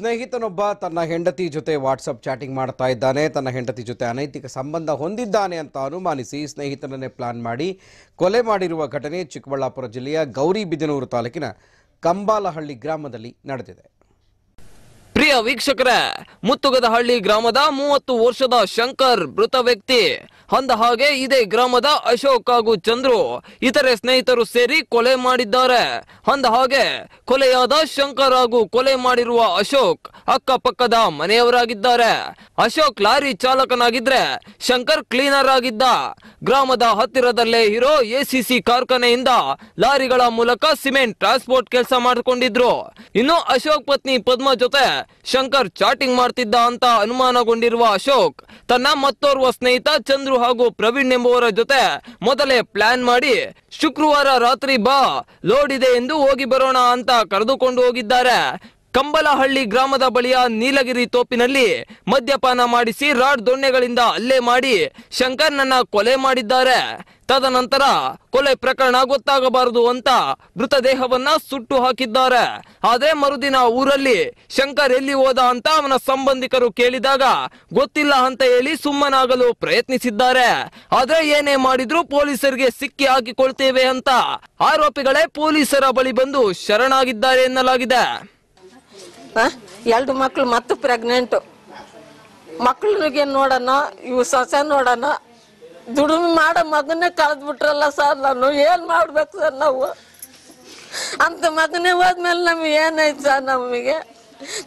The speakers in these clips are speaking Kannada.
ಸ್ನೇಹಿತನೊಬ್ಬ ತನ್ನ ಹೆಂಡತಿ ಜೊತೆ ವಾಟ್ಸಪ್ ಚಾಟಿಂಗ್ ಮಾಡ್ತಾ ಇದ್ದಾನೆ ತನ್ನ ಹೆಂಡತಿ ಜೊತೆ ಅನೈತಿಕ ಸಂಬಂಧ ಹೊಂದಿದ್ದಾನೆ ಅಂತ ಅನುಮಾನಿಸಿ ಸ್ನೇಹಿತನನ್ನೇ ಪ್ಲಾನ್ ಮಾಡಿ ಕೊಲೆ ಮಾಡಿರುವ ಘಟನೆ ಚಿಕ್ಕಬಳ್ಳಾಪುರ ಜಿಲ್ಲೆಯ ಗೌರಿಬಿದನೂರು ತಾಲೂಕಿನ ಕಂಬಾಲಹಳ್ಳಿ ಗ್ರಾಮದಲ್ಲಿ ನಡೆದಿದೆ ಪ್ರಿಯ ವೀಕ್ಷಕರೇ ಮುತ್ತುಗದಹಳ್ಳಿ ಗ್ರಾಮದ ಮೂವತ್ತು ವರ್ಷದ ಶಂಕರ್ ಮೃತ ವ್ಯಕ್ತಿ ಅಂದ ಹಾಗೆ ಇದೇ ಗ್ರಾಮದ ಅಶೋಕ್ ಹಾಗೂ ಚಂದ್ರು ಇತರೆ ಸ್ನೇಹಿತರು ಸೇರಿ ಕೊಲೆ ಮಾಡಿದ್ದಾರೆ ಅಂದ ಹಾಗೆ ಕೊಲೆಯಾದ ಶಂಕರ್ ಹಾಗೂ ಕೊಲೆ ಮಾಡಿರುವ ಅಶೋಕ್ ಅಕ್ಕಪಕ್ಕದ ಮನೆಯವರಾಗಿದ್ದಾರೆ ಅಶೋಕ್ ಲಾರಿ ಚಾಲಕನಾಗಿದ್ರೆ ಶಂಕರ್ ಕ್ಲೀನರ್ ಆಗಿದ್ದ ಗ್ರಾಮದ ಹತ್ತಿರದಲ್ಲೇ ಇರೋ ಎಸಿಸಿ ಕಾರ್ಖಾನೆಯಿಂದ ಲಾರಿಗಳ ಮೂಲಕ ಸಿಮೆಂಟ್ ಟ್ರಾನ್ಸ್ಪೋರ್ಟ್ ಕೆಲಸ ಮಾಡಿಕೊಂಡಿದ್ರು ಇನ್ನು ಅಶೋಕ್ ಪತ್ನಿ ಪದ್ಮ ಜೊತೆ ಶಂಕರ್ ಚಾಟಿಂಗ್ ಮಾಡ್ತಿದ್ದ ಅಂತ ಅನುಮಾನಗೊಂಡಿರುವ ಅಶೋಕ್ ತನ್ನ ಮತ್ತೋರ್ವ ಸ್ನೇಹಿತ ಚಂದ್ರು ಹಾಗೂ ಪ್ರವೀಣ್ ಎಂಬುವರ ಜೊತೆ ಮೊದಲೇ ಪ್ಲಾನ್ ಮಾಡಿ ಶುಕ್ರವಾರ ರಾತ್ರಿ ಬಾ ಲೋಡ್ ಇದೆ ಎಂದು ಹೋಗಿ ಬರೋಣ ಅಂತ ಕರೆದುಕೊಂಡು ಹೋಗಿದ್ದಾರೆ ಕಂಬಲಹಳ್ಳಿ ಗ್ರಾಮದ ಬಳಿಯ ನೀಲಗಿರಿ ತೋಪಿನಲ್ಲಿ ಮದ್ಯಪಾನ ಮಾಡಿಸಿ ರಾಡ್ ದೊಣ್ಣೆಗಳಿಂದ ಹಲ್ಲೆ ಮಾಡಿ ನನ್ನ ಕೊಲೆ ಮಾಡಿದ್ದಾರೆ ತದನಂತರ ಕೊಲೆ ಪ್ರಕರಣ ಗೊತ್ತಾಗಬಾರದು ಅಂತ ಮೃತದೇಹವನ್ನ ಸುಟ್ಟು ಹಾಕಿದ್ದಾರೆ ಆದರೆ ಮರುದಿನ ಊರಲ್ಲಿ ಶಂಕರ್ ಎಲ್ಲಿ ಹೋದ ಅಂತ ಅವನ ಸಂಬಂಧಿಕರು ಕೇಳಿದಾಗ ಗೊತ್ತಿಲ್ಲ ಅಂತ ಹೇಳಿ ಸುಮ್ಮನಾಗಲು ಪ್ರಯತ್ನಿಸಿದ್ದಾರೆ ಆದ್ರೆ ಏನೇ ಮಾಡಿದ್ರು ಪೊಲೀಸರಿಗೆ ಸಿಕ್ಕಿ ಹಾಕಿಕೊಳ್ತೇವೆ ಅಂತ ಆರೋಪಿಗಳೇ ಪೊಲೀಸರ ಬಳಿ ಬಂದು ಶರಣಾಗಿದ್ದಾರೆ ಎನ್ನಲಾಗಿದೆ ಎರಡು ಮಕ್ಳು ಮತ್ತೆ ಪ್ರೆಗ್ನೆಂಟು ಮಕ್ಳಿಗೆ ನೋಡೋಣ ಇವು ಸೊಸೆ ನೋಡೋಣ ದುಡಿಮೆ ಮಾಡೋ ಮಗನೇ ಕಳೆದ್ಬಿಟ್ರಲ್ಲ ಸರ್ ನಾನು ಏನು ಮಾಡ್ಬೇಕು ಸರ್ ನಾವು ಅಂತ ಮಗನೇ ಹೋದ್ಮೇಲೆ ನಮ್ಗೆ ಏನಾಯ್ತು ಸರ್ ನಮಗೆ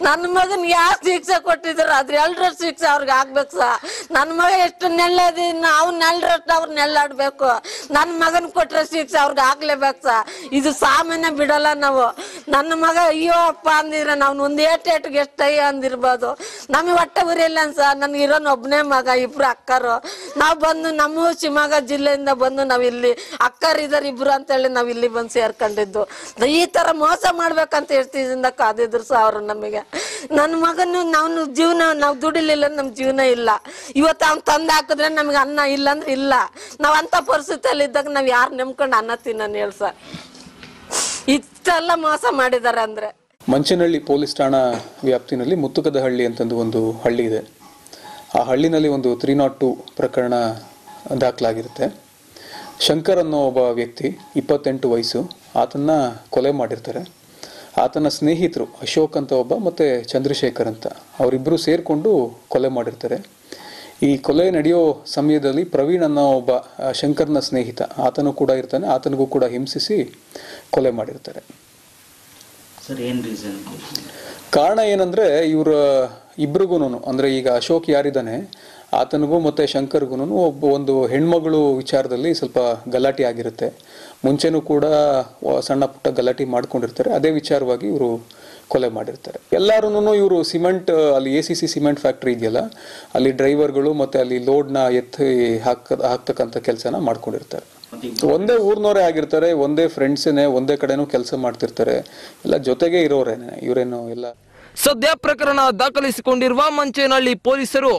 ನನ್ನ ಮಗನ್ ಯಾರು ಶಿಕ್ಷೆ ಕೊಟ್ಟಿದ್ರು ಅದ್ರ ಎಲ್ರ ಶಿಕ್ಷೆ ಅವ್ರಿಗೆ ಆಗ್ಬೇಕು ಸರ್ ನನ್ನ ಮಗ ಎಷ್ಟು ನೆಲ್ಲದಿ ಅವ್ನ ನೆಲ್ರಷ್ಟು ಅವ್ರು ನೆಲ್ಲಾಡ್ಬೇಕು ನನ್ನ ಮಗನ್ ಕೊಟ್ಟರೆ ಶಿಕ್ಷೆ ಅವ್ರಿಗೆ ಆಗ್ಲೇಬೇಕು ಸ ಇದು ಸಾಮಾನ್ಯ ಬಿಡಲ್ಲ ನಾವು ನನ್ನ ಮಗ ಅಯ್ಯೋ ಅಪ್ಪ ಅಂದಿದ್ರೆ ನಾವು ಒಂದ್ ಏಟ್ ಗೆಸ್ಟ್ ಅಯ್ಯ ಅಂದಿರ್ಬೋದು ನಮಗೆ ಹೊಟ್ಟೆ ಊರಿಲ್ಲ ಅನ್ಸ ನನ್ಗೆ ಇರೋನ್ ಒಬ್ಬನೇ ಮಗ ಇಬ್ರು ಅಕ್ಕರು ನಾವು ಬಂದು ನಮ್ಮ ಶಿವಮೊಗ್ಗ ಜಿಲ್ಲೆಯಿಂದ ಬಂದು ನಾವ್ ಇಲ್ಲಿ ಇದಾರೆ ಇಬ್ರು ಅಂತ ಹೇಳಿ ನಾವ್ ಇಲ್ಲಿ ಬಂದು ಸೇರ್ಕೊಂಡಿದ್ದು ಈ ತರ ಮೋಸ ಮಾಡ್ಬೇಕಂತ ಹೇಳ್ತಿದ್ದಿಂದ ಕಾದಿದ್ರು ಸಹ ಅವರು ನಮಗೆ ನನ್ನ ಮಗನು ನಾವು ಜೀವನ ನಾವು ದುಡಿಲಿಲ್ಲ ನಮ್ ಜೀವನ ಇಲ್ಲ ಇವತ್ತು ಅವ್ನು ತಂದು ಹಾಕಿದ್ರೆ ನಮ್ಗೆ ಅನ್ನ ಇಲ್ಲ ಅಂದ್ರೆ ಇಲ್ಲ ನಾವ್ ಅಂತ ಪರಿಸ್ಥಿತಿಯಲ್ಲಿ ಇದ್ದಾಗ ನಾವ್ ಯಾರು ನೆಮ್ಕೊಂಡು ಅನ್ನ ತಿನ್ನ ಸರ್ ಇಷ್ಟೆಲ್ಲ ಮೋಸ ಮಾಡಿದ್ದಾರೆ ಅಂದ್ರೆ ಮಂಚನಹಳ್ಳಿ ಪೊಲೀಸ್ ಠಾಣಾ ವ್ಯಾಪ್ತಿನಲ್ಲಿ ಮುತ್ತುಕದಹಳ್ಳಿ ಅಂತಂದು ಒಂದು ಹಳ್ಳಿ ಇದೆ ಆ ಹಳ್ಳಿನಲ್ಲಿ ಒಂದು ತ್ರೀ ನಾಟ್ ಟು ಪ್ರಕರಣ ದಾಖಲಾಗಿರುತ್ತೆ ಶಂಕರ್ ಅನ್ನೋ ಒಬ್ಬ ವ್ಯಕ್ತಿ ಇಪ್ಪತ್ತೆಂಟು ವಯಸ್ಸು ಆತನ್ನ ಕೊಲೆ ಮಾಡಿರ್ತಾರೆ ಆತನ ಸ್ನೇಹಿತರು ಅಶೋಕ್ ಅಂತ ಒಬ್ಬ ಮತ್ತೆ ಚಂದ್ರಶೇಖರ್ ಅಂತ ಅವರಿಬ್ಬರು ಸೇರಿಕೊಂಡು ಕೊಲೆ ಮಾಡಿರ್ತಾರೆ ಈ ಕೊಲೆ ನಡೆಯೋ ಸಮಯದಲ್ಲಿ ಪ್ರವೀಣ್ ಅನ್ನೋ ಒಬ್ಬ ಶಂಕರ್ನ ಸ್ನೇಹಿತ ಆತನೂ ಕೂಡ ಇರ್ತಾನೆ ಆತನಿಗೂ ಕೂಡ ಹಿಂಸಿಸಿ ಕೊಲೆ ಮಾಡಿರ್ತಾರೆ ಕಾರಣ ಏನಂದ್ರೆ ಇವ್ರ ಇಬ್ರುಗೂನು ಅಂದ್ರೆ ಈಗ ಅಶೋಕ್ ಯಾರಿದ್ದಾನೆ ಆತನಿಗೂ ಮತ್ತೆ ಶಂಕರ್ಗೂ ಒಬ್ಬ ಒಂದು ಹೆಣ್ಮಗಳು ವಿಚಾರದಲ್ಲಿ ಸ್ವಲ್ಪ ಗಲಾಟೆ ಆಗಿರುತ್ತೆ ಮುಂಚೆನೂ ಕೂಡ ಸಣ್ಣ ಪುಟ್ಟ ಗಲಾಟೆ ಮಾಡ್ಕೊಂಡಿರ್ತಾರೆ ಅದೇ ವಿಚಾರವಾಗಿ ಇವರು ಕೊಲೆ ಮಾಡಿರ್ತಾರೆ ಎಲ್ಲರೂ ಇವರು ಸಿಮೆಂಟ್ ಅಲ್ಲಿ ಎ ಸಿ ಸಿಮೆಂಟ್ ಫ್ಯಾಕ್ಟ್ರಿ ಇದೆಯಲ್ಲ ಅಲ್ಲಿ ಡ್ರೈವರ್ಗಳು ಮತ್ತೆ ಅಲ್ಲಿ ಲೋಡ್ನ ಎತ್ತಿ ಹಾಕ ಹಾಕ್ತಕ್ಕಂಥ ಕೆಲಸನ ಮಾಡ್ಕೊಂಡಿರ್ತಾರೆ ಒಂದೇ ಊರ್ನವರೇ ಆಗಿರ್ತಾರೆ ಒಂದೇ ಫ್ರೆಂಡ್ಸೇನೆ ಒಂದೇ ಕಡೆನೂ ಕೆಲಸ ಮಾಡ್ತಿರ್ತಾರೆ ಎಲ್ಲ ಜೊತೆಗೆ ಇರೋರೇನೆ ಇವರೇನು ಎಲ್ಲ ಸದ್ಯ ಪ್ರಕರಣ ದಾಖಲಿಸಿಕೊಂಡಿರುವ ಮಂಚೇನಹಳ್ಳಿ ಪೊಲೀಸರು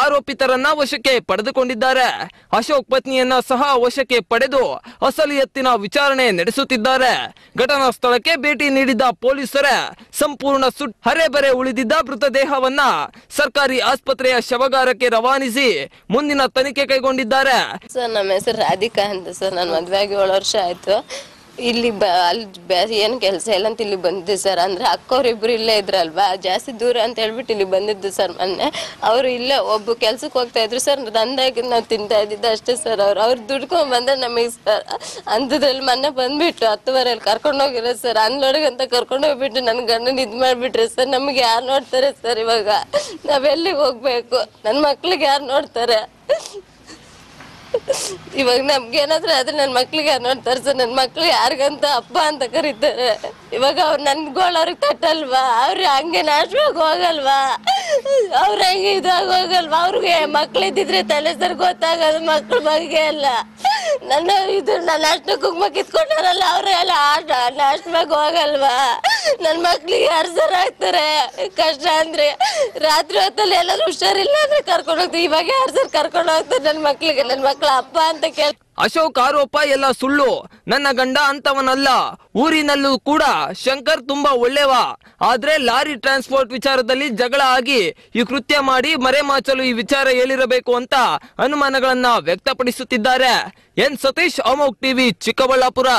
ಆರೋಪಿತರನ್ನ ವಶಕ್ಕೆ ಪಡೆದುಕೊಂಡಿದ್ದಾರೆ ಅಶೋಕ್ ಪತ್ನಿಯನ್ನ ಸಹ ವಶಕ್ಕೆ ಪಡೆದು ಅಸಲಿ ಎತ್ತಿನ ವಿಚಾರಣೆ ನಡೆಸುತ್ತಿದ್ದಾರೆ ಘಟನಾ ಸ್ಥಳಕ್ಕೆ ಭೇಟಿ ನೀಡಿದ್ದ ಪೊಲೀಸರೇ ಸಂಪೂರ್ಣ ಸುಟ್ ಹರೆಬರೆ ಉಳಿದಿದ್ದ ಮೃತದೇಹವನ್ನ ಸರ್ಕಾರಿ ಆಸ್ಪತ್ರೆಯ ಶವಗಾರಕ್ಕೆ ರವಾನಿಸಿ ಮುಂದಿನ ತನಿಖೆ ಕೈಗೊಂಡಿದ್ದಾರೆ ಸರ್ ನಮ್ಮ ಹೆಸರು ರಾಧಿಕಾ ಅಂತ ಸರ್ ನಾನು ಮದುವೆ ಆಗಿ ಏಳು ವರ್ಷ ಆಯ್ತು ಇಲ್ಲಿ ಬ ಅಲ್ಲಿ ಏನು ಕೆಲಸ ಇಲ್ಲ ಅಂತ ಇಲ್ಲಿ ಬಂದಿದ್ದೆ ಸರ್ ಅಂದ್ರೆ ಇಬ್ರು ಇಲ್ಲೇ ಇದ್ರಲ್ವಾ ಜಾಸ್ತಿ ದೂರ ಅಂತ ಹೇಳ್ಬಿಟ್ಟು ಇಲ್ಲಿ ಬಂದಿದ್ದು ಸರ್ ಮೊನ್ನೆ ಅವರು ಇಲ್ಲೇ ಒಬ್ಬ ಕೆಲ್ಸಕ್ಕೆ ಹೋಗ್ತಾ ಇದ್ರು ಸರ್ ನಂದಾಗಿ ನಾವು ತಿಂತಾ ಇದ್ದಿದ್ದೆ ಅಷ್ಟೇ ಸರ್ ಅವ್ರು ಅವ್ರು ದುಡ್ಕೊಂಡ್ ಬಂದ್ರೆ ನಮಗೆ ಸರ್ ಅಂಥದ್ರಲ್ಲಿ ಮೊನ್ನೆ ಬಂದ್ಬಿಟ್ಟು ಹತ್ತುವರೆಯಲ್ಲಿ ಕರ್ಕೊಂಡು ಹೋಗಿರೋ ಸರ್ ಅನ್ಲೋಡ್ಗೆ ಅಂತ ಕರ್ಕೊಂಡು ಹೋಗ್ಬಿಟ್ಟು ನನ್ನ ಗಂಡನ ಇದು ಮಾಡ್ಬಿಟ್ರೆ ಸರ್ ನಮಗೆ ಯಾರು ನೋಡ್ತಾರೆ ಸರ್ ಇವಾಗ ನಾವೆಲ್ಲಿಗೆ ಹೋಗ್ಬೇಕು ನನ್ನ ಮಕ್ಳಿಗೆ ಯಾರು ನೋಡ್ತಾರೆ ಇವಾಗ ಏನಾದ್ರು ಆದ್ರೆ ನನ್ನ ಮಕ್ಳಿಗೆ ಅನ್ನೋಡ್ತಾರೆ ಸರ್ ನನ್ನ ಮಕ್ಳು ಯಾರಿಗಂತ ಅಪ್ಪ ಅಂತ ಕರೀತಾರೆ ಇವಾಗ ಅವ್ರು ನನ್ನ ಅವ್ರಿಗೆ ತಟ್ಟಲ್ವಾ ಅವ್ರು ಹಂಗೆ ನಾಶವಾಗಿ ಹೋಗಲ್ವಾ ಅವ್ರ ಹಂಗೆ ಇದಾಗ ಹೋಗಲ್ವಾ ಅವ್ರಿಗೆ ಮಕ್ಳಿದ್ದಿದ್ರೆ ತಲೆ ಸರ್ ಗೊತ್ತಾಗೋದು ಮಕ್ಳ ಬಗ್ಗೆ ಎಲ್ಲ ನನ್ನ ಇದು ನಾನು ಅಷ್ಟು ಕುಂಕುಮ ಕಿತ್ಕೊಂಡಾರಲ್ಲ ಅವ್ರೆಲ್ಲ ನಾಶವಾಗಿ ಹೋಗಲ್ವಾ ನನ್ನ ಮಕ್ಳಿಗೆ ಯಾರು ಸರ್ ಆಗ್ತಾರೆ ಕಷ್ಟ ಅಂದ್ರೆ ರಾತ್ರಿ ಹೊತ್ತಲ್ಲಿ ಎಲ್ಲರೂ ಹುಷಾರಿಲ್ಲ ಅಂದ್ರೆ ಕರ್ಕೊಂಡು ಹೋಗ್ತಾರೆ ಇವಾಗ ಯಾರು ಸರ್ ಕರ್ಕೊಂಡು ಹೋಗ್ತಾರೆ ನನ್ನ ಮಕ್ಳಿಗೆ ನನ್ನ ಮಕ್ಳ ಅಪ್ಪ ಅಂತ ಕೇಳ ಅಶೋಕ್ ಆರೋಪ ಎಲ್ಲ ಸುಳ್ಳು ನನ್ನ ಗಂಡ ಅಂತವನಲ್ಲ ಊರಿನಲ್ಲೂ ಕೂಡ ಶಂಕರ್ ತುಂಬಾ ಒಳ್ಳೆವ ಆದ್ರೆ ಲಾರಿ ಟ್ರಾನ್ಸ್ಪೋರ್ಟ್ ವಿಚಾರದಲ್ಲಿ ಜಗಳ ಆಗಿ ಈ ಕೃತ್ಯ ಮಾಡಿ ಮರೆಮಾಚಲು ಈ ವಿಚಾರ ಹೇಳಿರಬೇಕು ಅಂತ ಅನುಮಾನಗಳನ್ನ ವ್ಯಕ್ತಪಡಿಸುತ್ತಿದ್ದಾರೆ ಎನ್ ಸತೀಶ್ ಅಮೋಕ್ ಟಿವಿ ಚಿಕ್ಕಬಳ್ಳಾಪುರ